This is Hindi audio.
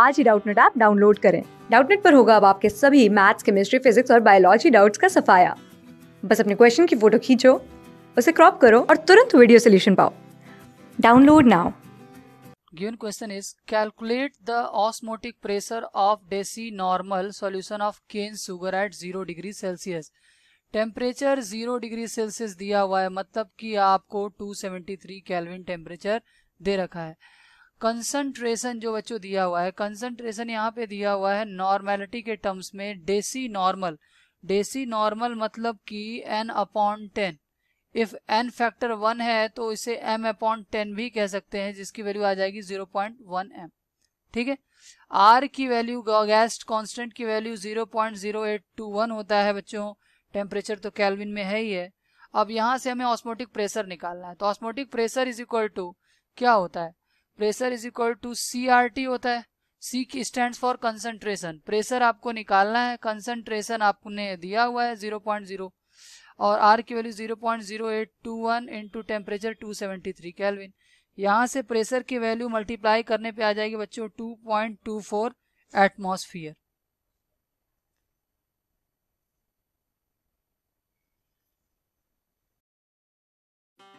आज ही डाउटनेट ऐप डाउनलोड करें डाउटनेट पर होगा अब आपके सभी मैथ्स केमिस्ट्री फिजिक्स और बायोलॉजी डाउट्स का सफाया बस अपने क्वेश्चन की फोटो खींचो उसे क्रॉप करो और तुरंत वीडियो सोल्यूशन पाओ download now given question is calculate the osmotic pressure of deci normal solution of cane sugar at 0 degree celsius temperature zero degree Celsius दिया हुआ है मतलब कि आपको 273 केल्विन टेम्परेचर दे रखा है कंसंट्रेशन जो बच्चों दिया हुआ है कंसंट्रेशन यहाँ पे दिया हुआ है नॉर्मेलिटी के टर्म्स में डेसी नॉर्मल डेसी नॉर्मल मतलब कि N upon ten if N factor one है तो इसे एम अपॉन टेन भी कह सकते हैं जिसकी वैल्यू आ जाएगी जीरो पॉइंट वन एम ठीक है आर की वैल्यू गैस कॉन्स्टेंट की value zero point zero eight two one होता है बच्चों टेम्परेचर तो कैलविन में है ही है अब यहाँ से हमें ऑस्मोटिक प्रेशर निकालना है तो osmotic pressure is equal to क्या होता है pressure is equal to C R T होता है सी की स्टैंड फॉर कंसेंट्रेशन प्रेशर आपको निकालना है कंसंट्रेशन आपने दिया हुआ है जीरो पॉइंट जीरो और आर की value zero point zero eight two one into temperature two seventy three kelvin यहाँ से प्रेशर की वैल्यू मल्टीप्लाई करने पे आ जाएगी बच्चों two point two four atmosphere